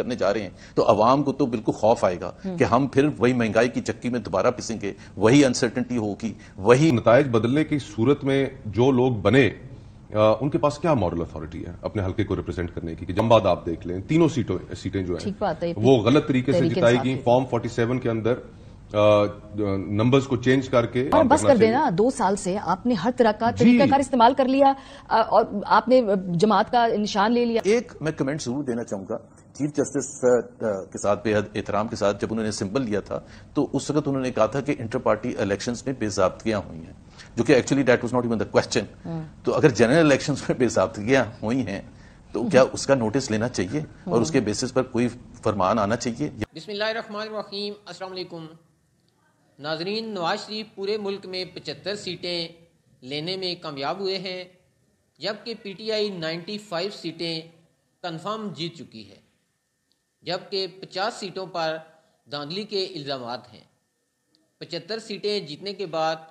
करने जा रहे हैं तो आवाम को तो बिल्कुल खौफ आएगा हम्म। कि हम फिर वही महंगाई की चक्की में दोबारा पिसेंगे वही अनसर्टनटी होगी वही नतज बदलने की सूरत में जो लोग बने आ, उनके पास क्या मॉडल अथॉरिटी है अपने हल्के को रिप्रेजेंट करने की कि जम्बाद आप देख लें तीनों सीटों सीटें जो है वो गलत तरीके से जिताई गई फॉर्म फोर्टी सेवन के अंदर नंबर्स को चेंज करके और बस कर देना दो साल से आपने हर तरह का तरीकाकार इस्तेमाल कर लिया और आपने जमात का निशान ले लिया एक मैं कमेंट जरूर देना चाहूंगा चीफ जस्टिस के साथ बेहद एहतराम के साथ जब उन्होंने सिंबल लिया था तो उस वक्त उन्होंने कहा था कि इंटर पार्टी इलेक्शन में बेजाबतियां हुई हैं जो कि actually that was not even the question तो अगर जनरल इलेक्शन में बेजाबतियां हुई हैं तो क्या हम्म। उसका नोटिस लेना चाहिए और उसके बेसिस हम्म। पर कोई फरमान आना चाहिए नाजरीन नवाज शरीफ पूरे मुल्क में पचहत्तर सीटें लेने में कामयाब हुए हैं जबकि पीटीआई 95 सीटें कन्फर्म जीत चुकी है जबकि 50 सीटों पर धांधली के इल्ज़ाम हैं पचहत्तर सीटें जीतने के बाद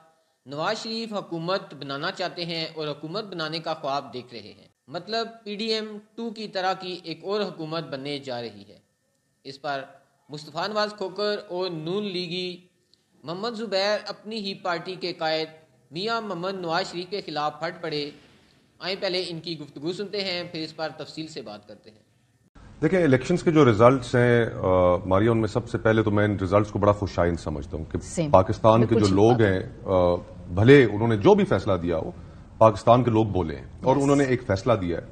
नवाज शरीफ हुकूमत बनाना चाहते हैं और हुकूमत बनाने का ख्वाब देख रहे हैं मतलब पी डी एम टू की तरह की एक और हुकूमत बनने जा रही है इस पर मुस्तफ़ा नवाज खोकर और नून लीगी मोहम्मद ज़ुबैर अपनी ही पार्टी के कायद मियाँ मोहम्मद नवाज शरीफ के ख़िलाफ़ फट पड़े आए पहले इनकी गुफ्तु सुनते हैं फिर इस पर तफसील से बात करते हैं देखिए इलेक्शंस के जो रिजल्ट्स हैं मारिया उनमें सबसे पहले तो मैं इन रिजल्ट्स को बड़ा खुशाइन समझता हूं कि पाकिस्तान के जो लोग हैं भले उन्होंने जो भी फैसला दिया हो पाकिस्तान के लोग बोले और उन्होंने एक फैसला दिया है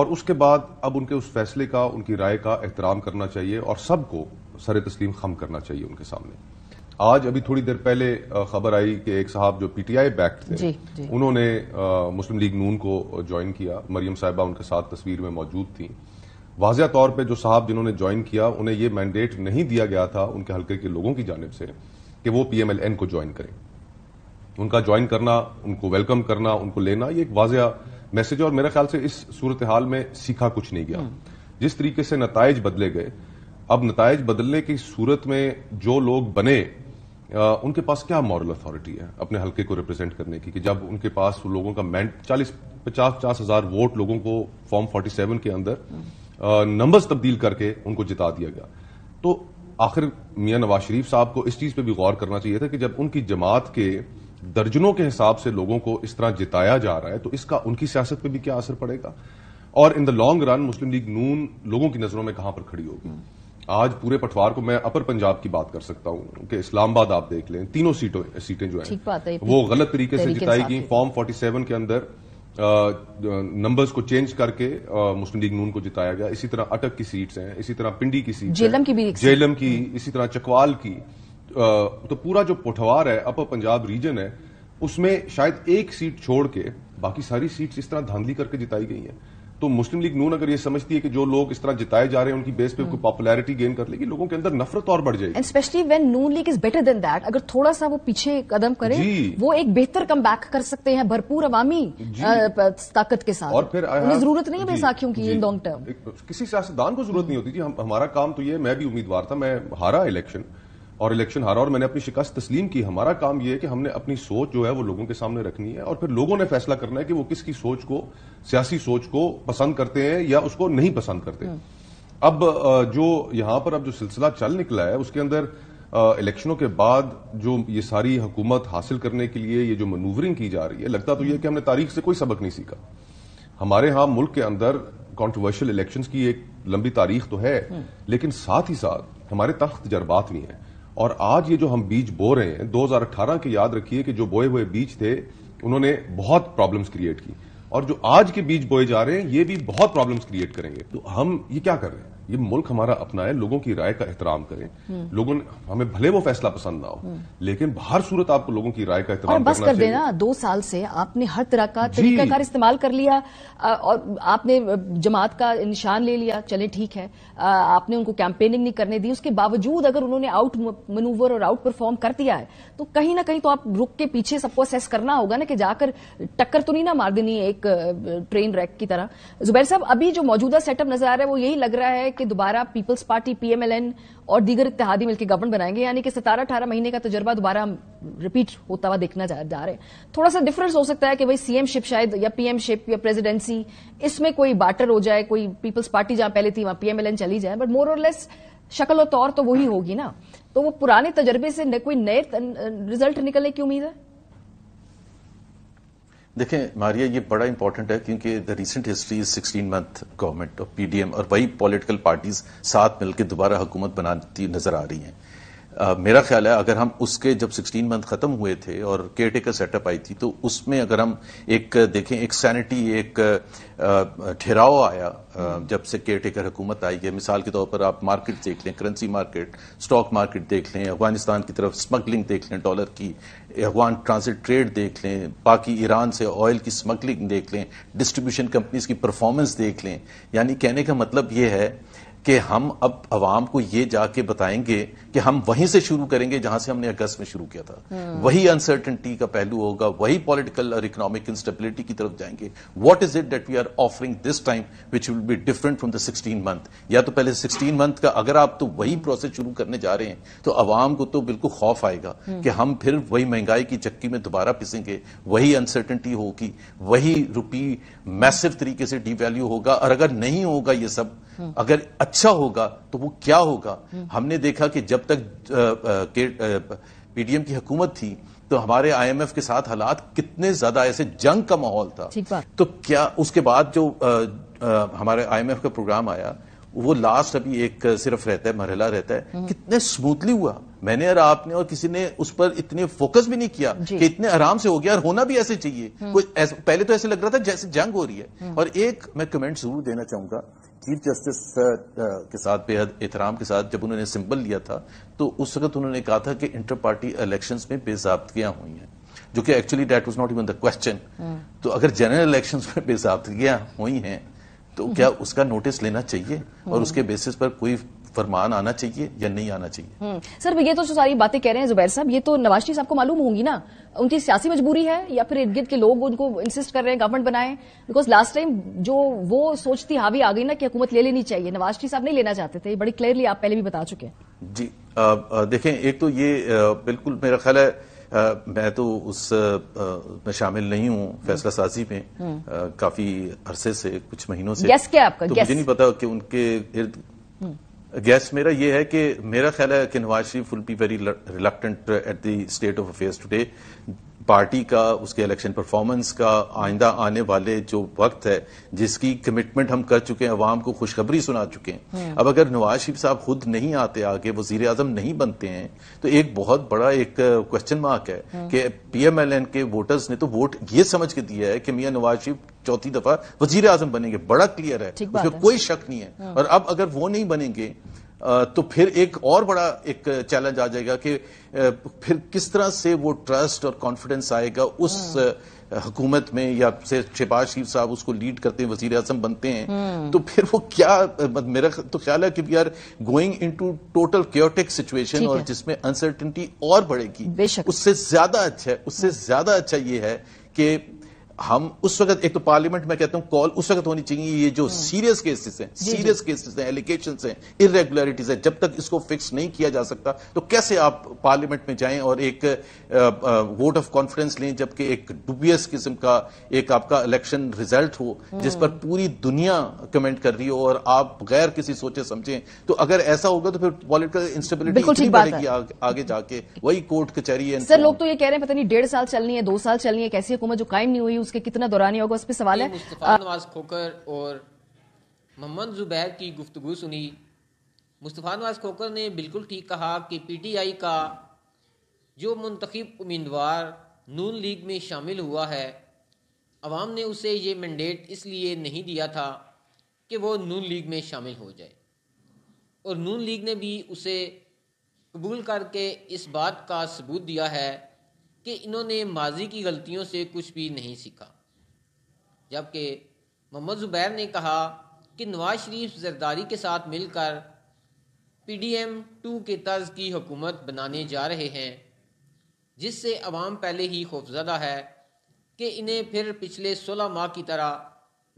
और उसके बाद अब उनके उस फैसले का उनकी राय का एहतराम करना चाहिए और सबको सर तस्लीम खम करना चाहिए उनके सामने आज अभी थोड़ी देर पहले खबर आई कि एक साहब जो पीटीआई बैक्ट थे जी, जी। उन्होंने मुस्लिम लीग नून को ज्वाइन किया मरियम साहिबा उनके साथ तस्वीर में मौजूद थी वाजिया तौर पर जो साहब जिन्होंने ज्वाइन किया उन्हें यह मैंडेट नहीं दिया गया था उनके हल्के के लोगों की जानब से कि वो पीएमएलएन को ज्वाइन करें उनका ज्वाइन करना उनको वेलकम करना उनको लेना ये एक वाजिया मैसेज और मेरे ख्याल से इस सूरत हाल में सीखा कुछ नहीं गया हम्म। जिस तरीके से नतज बदले गए अब नतज बदलने की सूरत में जो लोग बने आ, उनके पास क्या मॉरल अथॉरिटी है अपने हल्के को रिप्रेजेंट करने की कि जब उनके पास लोगों का मैं चालीस पचास पचास हजार वोट लोगों को फॉर्म फोर्टी सेवन के अंदर हम्म। नंबर्स तब्दील करके उनको जिता दिया गया तो आखिर मियां नवाज शरीफ साहब को इस चीज़ पर भी गौर करना चाहिए था कि जब उनकी जमात के दर्जनों के हिसाब से लोगों को इस तरह जिताया जा रहा है तो इसका उनकी सियासत पर भी क्या असर पड़ेगा और in the long run Muslim League Noon लोगों की नज़रों में कहां पर खड़ी होगी आज पूरे पटवार को मैं अपर पंजाब की बात कर सकता हूं कि इस्लामाबाद आप देख लें तीनों सीटों सीटें जो है वो गलत तरीके से जिताई गई फॉर्म 47 के अंदर नंबर्स को चेंज करके मुस्लिम लीग नून को जिताया गया इसी तरह अटक की सीट्स हैं इसी तरह पिंडी की सीट जेलम की भी जेलम की इसी तरह चकवाल की तो पूरा जो पोठवार है अपर पंजाब रीजन है उसमें शायद एक सीट छोड़ के बाकी सारी सीट्स इस तरह धांधली करके जिताई गई हैं तो मुस्लिम लीग नून अगर ये समझती है कि जो लोग इस तरह जिताए जा रहे हैं उनकी बेस पे उनको पॉपुलैरिटी हम्म। गेन कर लेगी लोगों के अंदर नफरत और बढ़ जाएगी specially when Noon League is better than that अगर थोड़ा सा वो पीछे कदम करे वो एक बेहतर कम बैक कर सकते हैं भरपूर अवामी ताकत के साथ और फिर हाँ, जरूरत नहीं है बैसाखियों की इन लॉन्ग टर्म किसी सियासतदान को जरूरत नहीं होती जी हमारा काम तो ये मैं भी उम्मीदवार था मैं हारा इलेक्शन और इलेक्शन हारा और मैंने अपनी शिकस्त तस्लीम की हमारा काम यह है कि हमने अपनी सोच जो है वो लोगों के सामने रखनी है और फिर लोगों ने फैसला करना है कि वो किसकी सोच को सियासी सोच को पसंद करते हैं या उसको नहीं पसंद करते हम्म। अब जो यहां पर अब जो सिलसिला चल निकला है उसके अंदर इलेक्शनों के बाद जो ये सारी हुकूमत हासिल करने के लिए ये जो मनूवरिंग की जा रही है लगता तो यह कि हमने तारीख से कोई सबक नहीं सीखा हमारे यहां मुल्क के अंदर कॉन्ट्रोवर्शियल इलेक्शन की एक लंबी तारीख तो है हम्म। लेकिन साथ ही साथ हमारे तख्त तजर्बात भी हैं और आज ये जो हम बीज बो रहे हैं 2018 के याद रखिए कि जो बोए हुए बीज थे उन्होंने बहुत प्रॉब्लम्स क्रिएट की और जो आज के बीज बोए जा रहे हैं ये भी बहुत प्रॉब्लम्स क्रिएट करेंगे तो हम ये क्या कर रहे हैं ये मुल्क हमारा अपना है लोगों की राय का एहतराम करें लोगों ने हमें भले वो फैसला पसंद ना हो लेकिन हर सूरत आपको लोगों की राय का एहतराम बस कर देना दो साल से आपने हर तरह का तरीकाकार इस्तेमाल कर लिया और आपने जमात का निशान ले लिया चले ठीक है आपने उनको कैंपेनिंग नहीं करने दी उसके बावजूद अगर उन्होंने आउट मनूवर और आउट परफॉर्म कर दिया है तो कहीं ना कहीं तो आप रुक के पीछे सबको असेस करना होगा ना कि जाकर टक्कर तो नहीं ना मार देनी एक ट्रेन रैक की तरह जुबैर साहब अभी जो मौजूदा सेटअप नजर आ रहा है वो यही लग रहा है कि दोबारा पीपल्स पार्टी पीएमएलएन और दीगर इतिहादी मिलकर गवर्नमेंट बनाएंगे यानी कि सतारह अठारह महीने का तजर्बा दोबारा हम रिपीट होता हुआ देखना जा, जा रहे हैं थोड़ा सा डिफरेंस हो सकता है कि भाई सीएम शिप शायद या पीएम शिप या प्रेसिडेंसी इसमें कोई बाटर हो जाए कोई पीपल्स पार्टी जहां पहले थी वहां पीएमएलएन चली जाए बट मोर और लेस शक्ल और तौर तो वही होगी ना तो वो पुराने तजर्बे से कोई नए रिजल्ट निकलने की उम्मीद है देखें मारिया ये बड़ा इंपॉर्टेंट है क्योंकि the recent history is sixteen month government और पीडीएम और वही पॉलिटिकल पार्टीज साथ मिलकर दोबारा हुकूमत बनाती नजर आ रही हैं आ, मेरा ख्याल है अगर हम उसके जब 16 मंथ खत्म हुए थे और केयर टेकर सेटअप आई थी तो उसमें अगर हम एक देखें एक सैनिटी एक ठहराव आया जब से केयर टेकर हुकूमत आई है मिसाल के तौर पर आप मार्केट देख लें करेंसी मार्केट स्टॉक मार्केट देख लें अफगानिस्तान की तरफ स्मगलिंग देख लें डॉलर की अफगान ट्रांसिट ट्रेड देख लें बाकी ईरान से ऑयल की स्मगलिंग देख लें डिस्ट्रीब्यूशन कंपनीज की परफॉर्मेंस देख लें यानी कहने का मतलब यह है कि हम अब आवाम को ये जाके बताएंगे कि हम वहीं से शुरू करेंगे जहां से हमने अगस्त में शुरू किया था हम्म। वही अनसर्टेंटी का पहलू होगा वही पॉलिटिकल और इकोनॉमिक इंस्टेबिलिटी की तरफ जाएंगे what is it that we are offering this time which will be different from the sixteen month या तो पहले सिक्सटीन मंथ का अगर आप तो वही प्रोसेस शुरू करने जा रहे हैं तो अवाम को तो बिल्कुल खौफ आएगा हम्म। कि हम फिर वही महंगाई की चक्की में दोबारा पिसेंगे वही अनसर्टनिटी होगी वही रुपी मैसिव तरीके से डिवैल्यू होगा और अगर नहीं होगा ये सब हम्म। अगर अच्छा होगा तो वो क्या होगा हम्म। हमने देखा कि जब तक पीडीएम की हुकूमत थी तो हमारे आईएमएफ के साथ हालात कितने ज्यादा ऐसे जंग का माहौल था तो क्या उसके बाद जो आ, आ, हमारे आईएमएफ का प्रोग्राम आया वो लास्ट अभी एक सिर्फ रहता है मरहला रहता है हम्म। कितने स्मूथली हुआ मैंने और आपने और किसी ने उस पर इतने फोकस भी नहीं किया कि इतने आराम से हो गया और होना भी ऐसे चाहिए कोई पहले तो ऐसे लग रहा था जैसे जंग हो रही है और एक मैं कमेंट जरूर देना चाहूंगा चीफ जस्टिस के साथ बेहद एहतराम के साथ जब उन्होंने सिंबल लिया था तो उस वक्त उन्होंने कहा था कि इंटर पार्टी इलेक्शंस में बेजाबतियां हुई हैं जो कि actually that was not even the question तो अगर जनरल इलेक्शन में बेजाबतियां हुई हैं तो क्या उसका नोटिस लेना चाहिए हाँ। और उसके बेसिस पर कोई फरमान आना चाहिए या नहीं आना चाहिए हम्म, सर ये तो जो सारी बातें कह रहे हैं जुबैर साहब ये तो नवाज शरीफ साहब को मालूम होंगी ना उनकी सियासी मजबूरी है या फिर इर्द गिर्द के लोग उनको इंसिस्ट कर रहे हैं गवर्नमेंट बनाए बिकॉज लास्ट टाइम जो वो सोचती हावी आ गई ना कि हुकूमत ले लेनी चाहिए नवाज शरीफ साहब नहीं लेना चाहते थे बड़ी क्लियरली आप पहले भी बता चुके हैं जी देखें एक तो ये बिल्कुल मेरा ख्याल है आ, मैं तो उस आ, मैं शामिल नहीं हूँ हम्म। फैसला साजी में आ, हम्म। काफी अरसे से कुछ महीनों से गैस क्या आपका तो मुझे नहीं पता कि उनके इर्द गैस मेरा ये है कि मेरा ख्याल है कि Nawaz Sharif will be very reluctant at the state of affairs today party का उसके इलेक्शन परफॉर्मेंस का आइंदा आने वाले जो वक्त है जिसकी कमिटमेंट हम कर चुके हैं अवाम को खुशखबरी सुना चुके हैं हम्म। अब अगर नवाज शरीफ साहब खुद नहीं आते आगे वजीर आजम नहीं बनते हैं तो एक बहुत बड़ा एक क्वेश्चन uh, मार्क है हम्म। कि पीएमएलएन के वोटर्स ने तो वोट ये समझ के दिया है कि मियाँ नवाज शरीफ चौथी दफा वजीर आजम बनेंगे बड़ा क्लियर है उसमें कोई शक नहीं है हम्म। और अब अगर वो नहीं बनेंगे तो फिर एक और बड़ा एक चैलेंज आ जाएगा कि फिर किस तरह से वो ट्रस्ट और कॉन्फिडेंस आएगा उस हम्म। हुकूमत में या से शहबाज शरीफ साहब उसको लीड करते हैं वजीर अजम बनते हैं हम्म। तो फिर वो क्या मेरा तो ख्याल है कि we are going into total chaotic situation और जिसमें अनसर्टिनिटी और बढ़ेगी उससे ज्यादा अच्छा है उससे हम्म। ज्यादा अच्छा ये है कि हम उस वक्त एक तो पार्लियामेंट में कहता हूं कॉल उस वक्त होनी चाहिए ये जो हम्म। सीरियस केसेस हैं सीरियस केसेस हैं एलिगेशन हैं इरेगुलरिटीज है जब तक इसको फिक्स नहीं किया जा सकता तो कैसे आप पार्लियामेंट में जाएं और एक वोट ऑफ कॉन्फिडेंस लें जबकि एक डुबियस किस्म का एक आपका इलेक्शन रिजल्ट हो जिस पर हम्म। पूरी दुनिया कमेंट कर रही हो और आप गैर किसी सोचे समझें तो अगर ऐसा होगा तो फिर पॉलिटिकल इंस्टेबिलिटी बढ़ेगी आगे जाके वही कोर्ट कचहरी है सर लोग तो ये कह रहे हैं पता नहीं डेढ़ साल चलनी है दो साल चलनी है कैसी हुकूमत जो कायम नहीं हुई उसके कितना दौरानी होगा उस पर सवाल है नवाज खोकर और मोहम्मद जुबैर की गुफ्तु सुनी मुस्तफ़ा नवाज खोकर ने बिल्कुल ठीक कहा कि पी टी आई का जो मंतखब उम्मीदवार नून लीग में शामिल हुआ है अवाम ने उसे ये मैंडेट इसलिए नहीं दिया था कि वो नून लीग में शामिल हो जाए और नून लीग ने भी उसे कबूल करके इस बात का सबूत दिया है कि इन्होंने माजी की गलतियों से कुछ भी नहीं सीखा जबकि मोहम्मद ज़ुबैर ने कहा कि नवाज शरीफ जरदारी के साथ मिलकर पी डी एम टू के तर्ज की हुकूमत बनाने जा रहे हैं जिससे अवाम पहले ही खौफजदा है कि इन्हें फिर पिछले सोलह माह की तरह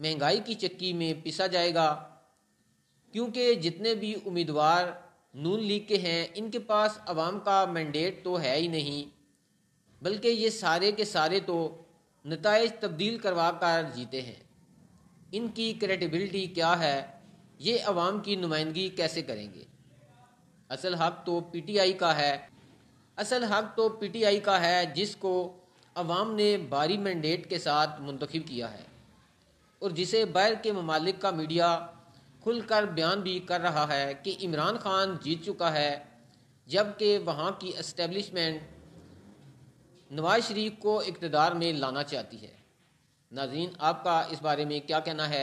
महंगाई की चक्की में पिसा जाएगा क्योंकि जितने भी उम्मीदवार नून लीग के हैं इनके पास अवाम का मैंडेट तो है ही नहीं बल्कि ये सारे के सारे तो नतज तब्दील करवा कर जीते हैं इनकी क्रेडिबिलिटी क्या है ये अवाम की नुमाइंदगी कैसे करेंगे असल हक तो पी टी आई का है असल हक तो पी टी आई का है जिसको अवाम ने बारी मैंडेट के साथ मुंतखब किया है और जिसे बैर के ममालिक का मीडिया खुलकर बयान भी कर रहा है कि इमरान खान जीत चुका है जबकि वहाँ की इस्टेबलिशमेंट नवाज शरीफ को इकतदार में लाना चाहती है नाजीन आपका इस बारे में क्या कहना है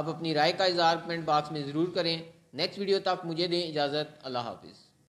आप अपनी राय का इजहार कमेंट बॉक्स में ज़रूर करें नेक्स्ट वीडियो तक मुझे दें इजाज़त अल्लाह हाफिज़